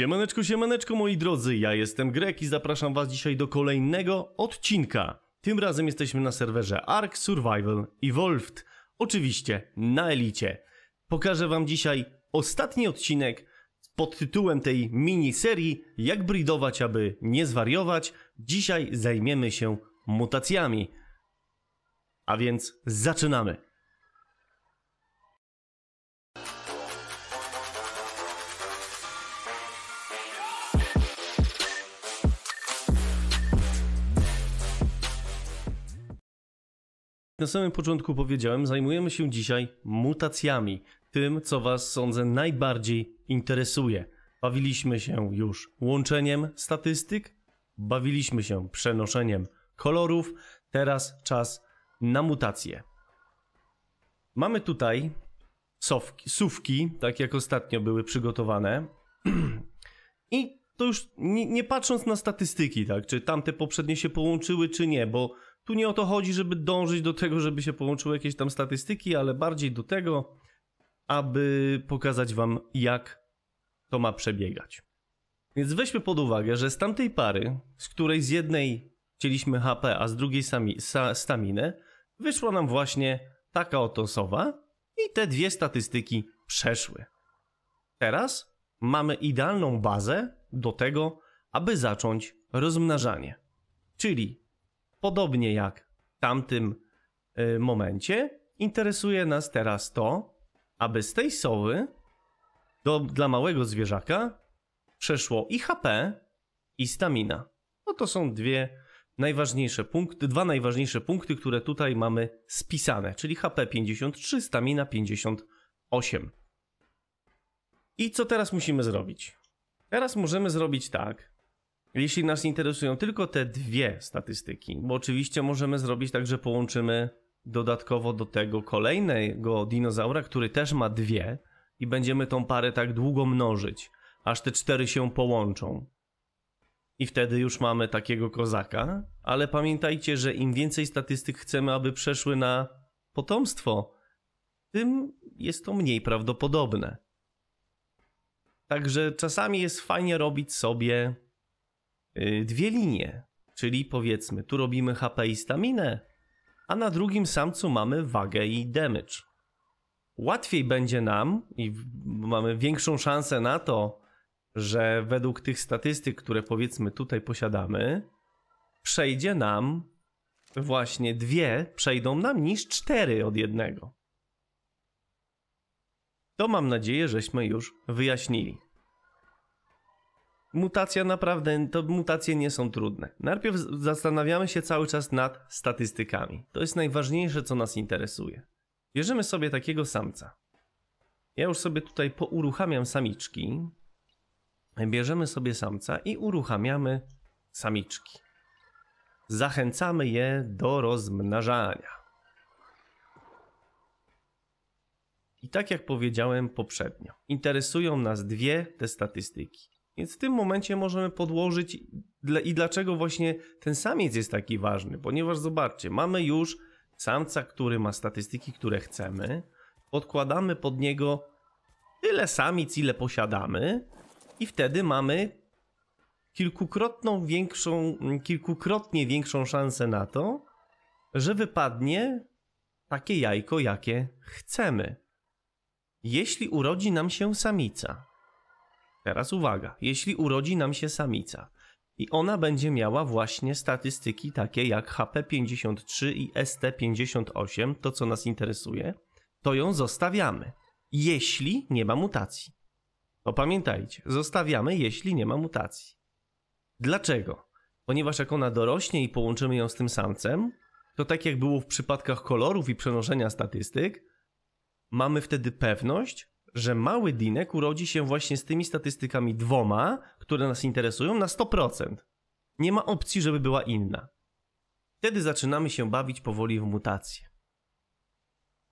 Siemaneczko, siemaneczko moi drodzy, ja jestem Grek i zapraszam was dzisiaj do kolejnego odcinka. Tym razem jesteśmy na serwerze Ark Survival Evolved, oczywiście na Elicie. Pokażę wam dzisiaj ostatni odcinek pod tytułem tej miniserii Jak bridować, aby nie zwariować. Dzisiaj zajmiemy się mutacjami. A więc zaczynamy. na samym początku powiedziałem, zajmujemy się dzisiaj mutacjami, tym, co Was sądzę najbardziej interesuje. Bawiliśmy się już łączeniem statystyk, bawiliśmy się przenoszeniem kolorów, teraz czas na mutacje. Mamy tutaj sowki, sówki, tak jak ostatnio były przygotowane. I to już nie, nie patrząc na statystyki, tak, czy tamte poprzednie się połączyły, czy nie, bo tu nie o to chodzi, żeby dążyć do tego, żeby się połączyły jakieś tam statystyki, ale bardziej do tego, aby pokazać wam, jak to ma przebiegać. Więc weźmy pod uwagę, że z tamtej pary, z której z jednej chcieliśmy HP, a z drugiej sami, sa, staminę, wyszła nam właśnie taka oto sowa i te dwie statystyki przeszły. Teraz mamy idealną bazę do tego, aby zacząć rozmnażanie. Czyli Podobnie jak w tamtym y, momencie, interesuje nas teraz to, aby z tej sowy do, dla małego zwierzaka przeszło i HP, i stamina. No to są dwie najważniejsze punkty, dwa najważniejsze punkty, które tutaj mamy spisane, czyli HP 53, stamina 58. I co teraz musimy zrobić? Teraz możemy zrobić tak, jeśli nas interesują tylko te dwie statystyki, bo oczywiście możemy zrobić tak, że połączymy dodatkowo do tego kolejnego dinozaura, który też ma dwie i będziemy tą parę tak długo mnożyć, aż te cztery się połączą. I wtedy już mamy takiego kozaka, ale pamiętajcie, że im więcej statystyk chcemy, aby przeszły na potomstwo, tym jest to mniej prawdopodobne. Także czasami jest fajnie robić sobie Y, dwie linie, czyli powiedzmy, tu robimy HP i staminę, a na drugim samcu mamy wagę i damage. Łatwiej będzie nam i mamy większą szansę na to, że według tych statystyk, które powiedzmy tutaj posiadamy, przejdzie nam właśnie dwie, przejdą nam niż cztery od jednego. To mam nadzieję, żeśmy już wyjaśnili. Mutacja naprawdę, to mutacje nie są trudne. Najpierw zastanawiamy się cały czas nad statystykami. To jest najważniejsze, co nas interesuje. Bierzemy sobie takiego samca. Ja już sobie tutaj pouruchamiam samiczki. Bierzemy sobie samca i uruchamiamy samiczki. Zachęcamy je do rozmnażania. I tak jak powiedziałem poprzednio, interesują nas dwie te statystyki. Więc w tym momencie możemy podłożyć i dlaczego właśnie ten samiec jest taki ważny, ponieważ zobaczcie, mamy już samca, który ma statystyki, które chcemy, podkładamy pod niego tyle samic, ile posiadamy i wtedy mamy kilkukrotną większą, kilkukrotnie większą szansę na to, że wypadnie takie jajko, jakie chcemy. Jeśli urodzi nam się samica, Teraz uwaga, jeśli urodzi nam się samica i ona będzie miała właśnie statystyki takie jak HP53 i ST58, to co nas interesuje, to ją zostawiamy, jeśli nie ma mutacji. To pamiętajcie, zostawiamy, jeśli nie ma mutacji. Dlaczego? Ponieważ jak ona dorośnie i połączymy ją z tym samcem, to tak jak było w przypadkach kolorów i przenoszenia statystyk, mamy wtedy pewność, że mały Dinek urodzi się właśnie z tymi statystykami dwoma, które nas interesują, na 100%. Nie ma opcji, żeby była inna. Wtedy zaczynamy się bawić powoli w mutacje.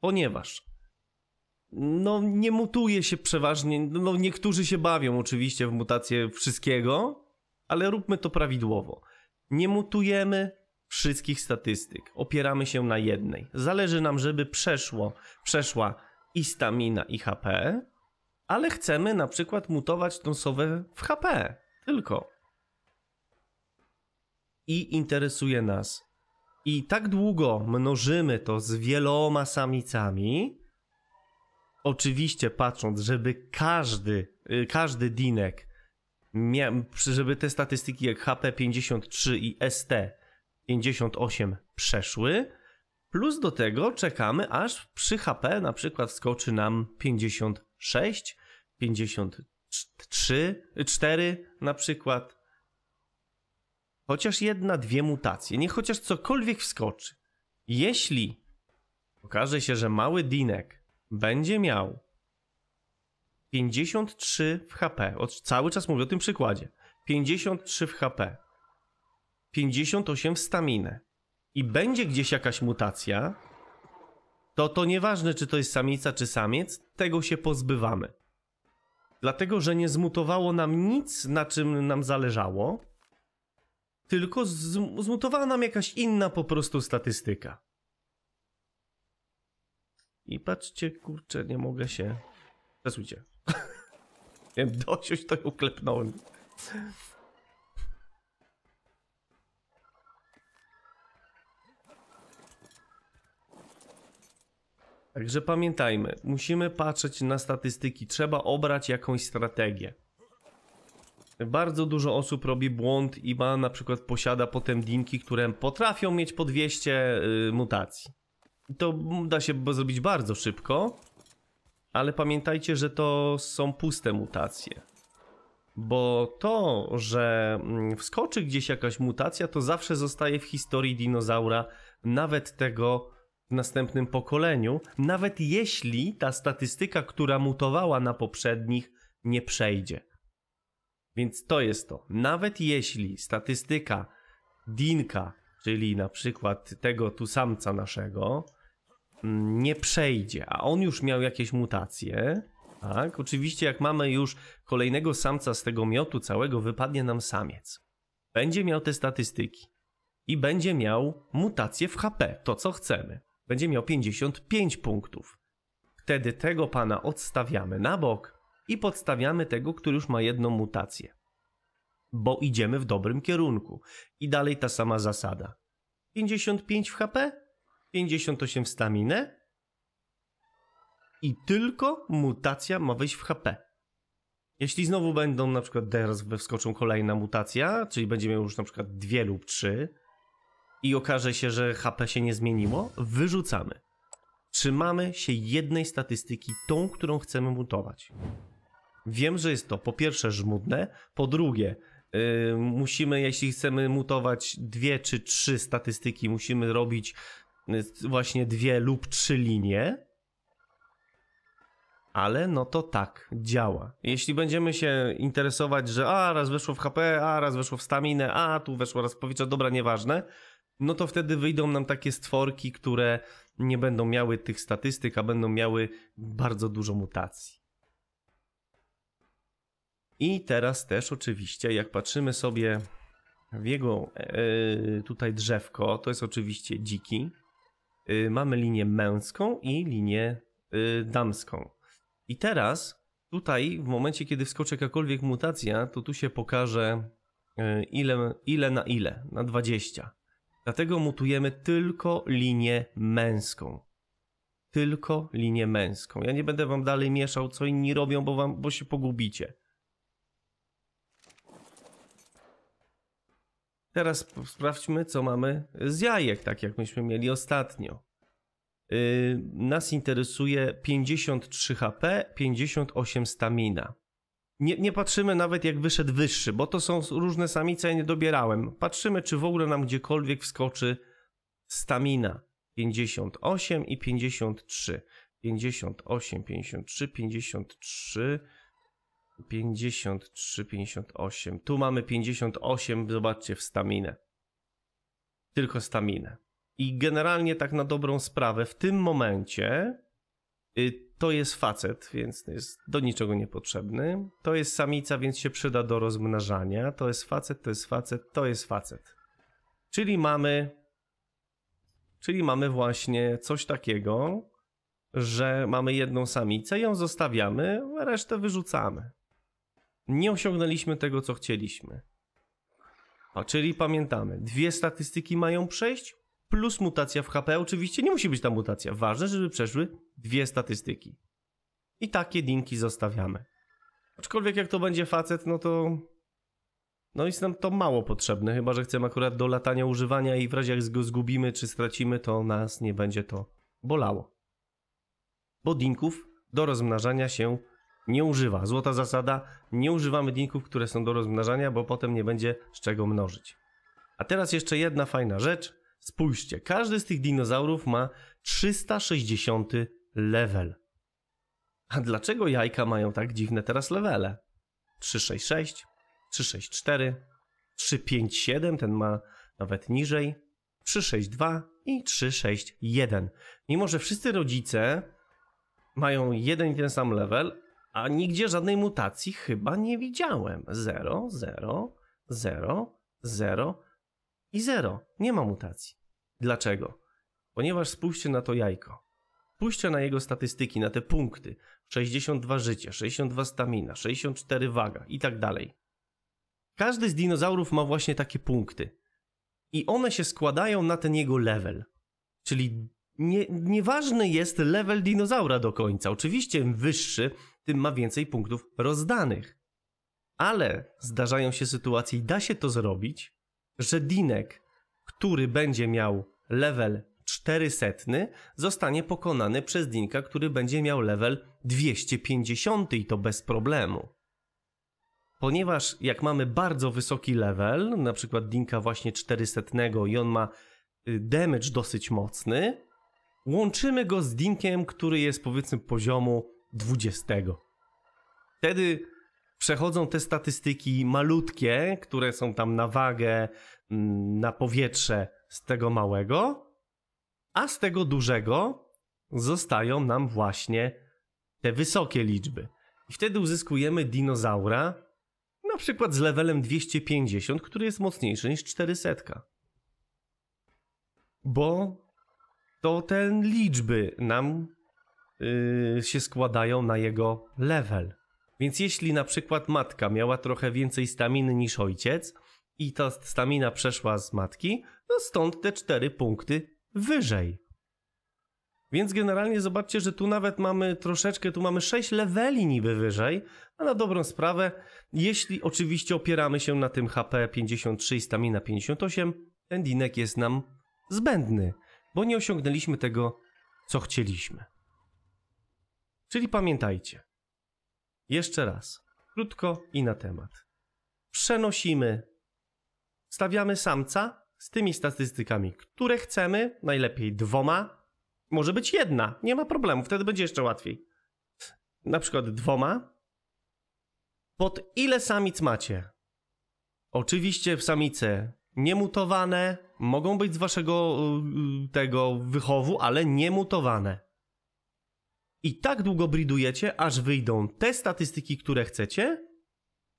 Ponieważ no nie mutuje się przeważnie, no niektórzy się bawią oczywiście w mutację wszystkiego, ale róbmy to prawidłowo. Nie mutujemy wszystkich statystyk, opieramy się na jednej. Zależy nam, żeby przeszło, przeszła i stamina i HP, ale chcemy na przykład mutować tą sowę w HP tylko. I interesuje nas. I tak długo mnożymy to z wieloma samicami, oczywiście patrząc, żeby każdy, y, każdy dinek, żeby te statystyki jak HP 53 i ST 58 przeszły, Plus do tego czekamy, aż przy HP na przykład skoczy nam 56, 53, 4 na przykład. Chociaż jedna, dwie mutacje. Nie chociaż cokolwiek wskoczy. Jeśli okaże się, że mały Dinek będzie miał 53 w HP, cały czas mówię o tym przykładzie, 53 w HP, 58 w staminę, i będzie gdzieś jakaś mutacja, to to nieważne, czy to jest samica, czy samiec, tego się pozbywamy. Dlatego, że nie zmutowało nam nic, na czym nam zależało, tylko zmutowała nam jakaś inna po prostu statystyka. I patrzcie, kurczę, nie mogę się... Przesujcie. Dosiąść to ją klepnąłem. Także pamiętajmy, musimy patrzeć na statystyki, trzeba obrać jakąś strategię. Bardzo dużo osób robi błąd i ma na przykład posiada potem dinki, które potrafią mieć po 200 yy, mutacji. I to da się zrobić bardzo szybko, ale pamiętajcie, że to są puste mutacje. Bo to, że mm, wskoczy gdzieś jakaś mutacja, to zawsze zostaje w historii dinozaura, nawet tego w następnym pokoleniu, nawet jeśli ta statystyka, która mutowała na poprzednich, nie przejdzie. Więc to jest to. Nawet jeśli statystyka dinka, czyli na przykład tego tu samca naszego, mm, nie przejdzie, a on już miał jakieś mutacje, tak? Oczywiście, jak mamy już kolejnego samca z tego miotu całego, wypadnie nam samiec. Będzie miał te statystyki i będzie miał mutację w HP, to co chcemy będzie miał 55 punktów. Wtedy tego pana odstawiamy na bok i podstawiamy tego, który już ma jedną mutację. Bo idziemy w dobrym kierunku. I dalej ta sama zasada. 55 w HP, 58 w staminę i tylko mutacja ma wejść w HP. Jeśli znowu będą na przykład teraz wskoczą kolejna mutacja, czyli będziemy już na przykład dwie lub trzy, i okaże się, że HP się nie zmieniło, wyrzucamy. Trzymamy się jednej statystyki, tą, którą chcemy mutować. Wiem, że jest to po pierwsze żmudne, po drugie yy, musimy, jeśli chcemy mutować dwie czy trzy statystyki, musimy robić y, właśnie dwie lub trzy linie, ale no to tak działa. Jeśli będziemy się interesować, że a raz weszło w HP, a raz weszło w staminę, a tu weszło raz w powietrze, dobra, nieważne, no to wtedy wyjdą nam takie stworki, które nie będą miały tych statystyk, a będą miały bardzo dużo mutacji. I teraz też oczywiście, jak patrzymy sobie w jego yy, tutaj drzewko, to jest oczywiście dziki. Yy, mamy linię męską i linię yy, damską. I teraz tutaj w momencie, kiedy wskoczy jakakolwiek mutacja, to tu się pokaże ile, ile na ile, na 20. Dlatego mutujemy tylko linię męską. Tylko linię męską. Ja nie będę wam dalej mieszał, co inni robią, bo, wam, bo się pogubicie. Teraz sprawdźmy, co mamy z jajek, tak jak myśmy mieli ostatnio. Yy, nas interesuje 53 HP, 58 stamina. Nie, nie patrzymy nawet jak wyszedł wyższy, bo to są różne samice, ja nie dobierałem. Patrzymy, czy w ogóle nam gdziekolwiek wskoczy stamina. 58 i 53. 58, 53, 53, 53, 58. Tu mamy 58, zobaczcie, w staminę. Tylko staminę. I generalnie tak na dobrą sprawę, w tym momencie y, to jest facet, więc jest do niczego niepotrzebny. To jest samica, więc się przyda do rozmnażania. To jest facet, to jest facet, to jest facet. Czyli mamy. Czyli mamy właśnie coś takiego, że mamy jedną samicę, ją zostawiamy, resztę wyrzucamy. Nie osiągnęliśmy tego, co chcieliśmy. A czyli pamiętamy, dwie statystyki mają przejść, plus mutacja w HP. Oczywiście nie musi być ta mutacja. Ważne, żeby przeszły dwie statystyki. I takie dinki zostawiamy. Aczkolwiek jak to będzie facet, no to... No jest nam to mało potrzebne, chyba że chcemy akurat do latania używania i w razie jak go zgubimy czy stracimy, to nas nie będzie to bolało. Bo dinków do rozmnażania się nie używa. Złota zasada, nie używamy dinków, które są do rozmnażania, bo potem nie będzie z czego mnożyć. A teraz jeszcze jedna fajna rzecz. Spójrzcie, każdy z tych dinozaurów ma 360 level. A dlaczego jajka mają tak dziwne teraz levele? 366, 364, 357, ten ma nawet niżej, 362 i 361. Mimo, że wszyscy rodzice mają jeden i ten sam level, a nigdzie żadnej mutacji chyba nie widziałem. 0, 0, 0, 0, i zero. Nie ma mutacji. Dlaczego? Ponieważ spójrzcie na to jajko. Spójrzcie na jego statystyki, na te punkty. 62 życie, 62 stamina, 64 waga i tak dalej. Każdy z dinozaurów ma właśnie takie punkty. I one się składają na ten jego level. Czyli nie, nieważny jest level dinozaura do końca. Oczywiście im wyższy, tym ma więcej punktów rozdanych. Ale zdarzają się sytuacje i da się to zrobić, że Dinek, który będzie miał level 400, zostanie pokonany przez Dinka, który będzie miał level 250 i to bez problemu. Ponieważ jak mamy bardzo wysoki level, na przykład Dinka właśnie 400 i on ma y, damage dosyć mocny, łączymy go z Dinkiem, który jest powiedzmy poziomu 20. Wtedy przechodzą te statystyki malutkie, które są tam na wagę, mm, na powietrze z tego małego, a z tego dużego zostają nam właśnie te wysokie liczby. I wtedy uzyskujemy dinozaura, na przykład z levelem 250, który jest mocniejszy niż 400. Bo to te liczby nam yy, się składają na jego level. Więc jeśli na przykład matka miała trochę więcej staminy niż ojciec i ta stamina przeszła z matki, no stąd te 4 punkty wyżej. Więc generalnie zobaczcie, że tu nawet mamy troszeczkę, tu mamy 6 leveli niby wyżej, a na dobrą sprawę, jeśli oczywiście opieramy się na tym HP 53 i stamina 58, endinek jest nam zbędny, bo nie osiągnęliśmy tego, co chcieliśmy. Czyli pamiętajcie, jeszcze raz, krótko i na temat. Przenosimy, stawiamy samca z tymi statystykami, które chcemy, najlepiej dwoma, może być jedna, nie ma problemu, wtedy będzie jeszcze łatwiej. Na przykład dwoma. Pod ile samic macie? Oczywiście samice niemutowane mogą być z waszego y, tego wychowu, ale niemutowane. I tak długo bridujecie, aż wyjdą te statystyki, które chcecie,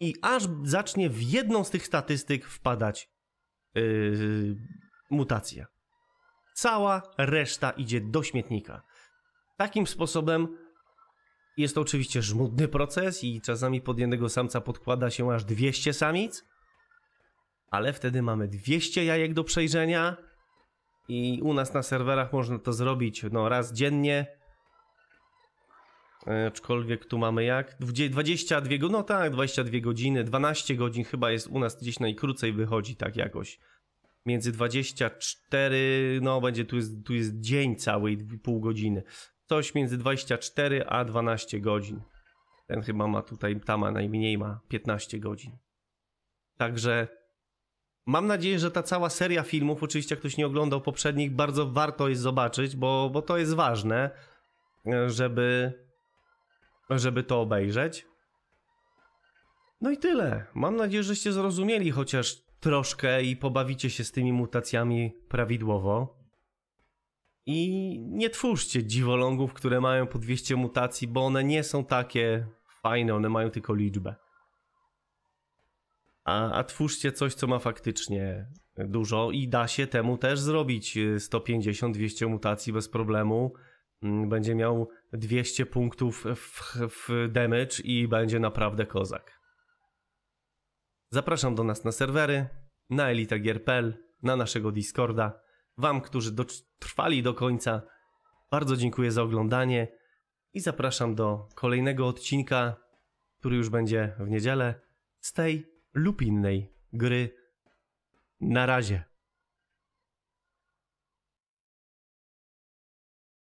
i aż zacznie w jedną z tych statystyk wpadać yy, mutacja. Cała reszta idzie do śmietnika. Takim sposobem jest to oczywiście żmudny proces i czasami pod jednego samca podkłada się aż 200 samic, ale wtedy mamy 200 jajek do przejrzenia i u nas na serwerach można to zrobić no, raz dziennie E, aczkolwiek tu mamy jak? 22, no tak, 22 godziny, 12 godzin chyba jest u nas gdzieś najkrócej wychodzi tak jakoś. Między 24, no będzie, tu jest, tu jest dzień cały i pół godziny. Coś między 24 a 12 godzin. Ten chyba ma tutaj, ta ma najmniej ma 15 godzin. Także mam nadzieję, że ta cała seria filmów, oczywiście jak ktoś nie oglądał poprzednich, bardzo warto jest zobaczyć, bo, bo to jest ważne, e, żeby żeby to obejrzeć. No i tyle. Mam nadzieję, żeście zrozumieli chociaż troszkę i pobawicie się z tymi mutacjami prawidłowo. I nie twórzcie dziwolągów, które mają po 200 mutacji, bo one nie są takie fajne, one mają tylko liczbę. A, a twórzcie coś, co ma faktycznie dużo i da się temu też zrobić 150-200 mutacji bez problemu Mm, będzie miał 200 punktów w, w damage i będzie naprawdę kozak. Zapraszam do nas na serwery, na elitagier.pl, na naszego Discorda. Wam, którzy trwali do końca, bardzo dziękuję za oglądanie i zapraszam do kolejnego odcinka, który już będzie w niedzielę, z tej lub innej gry. Na razie.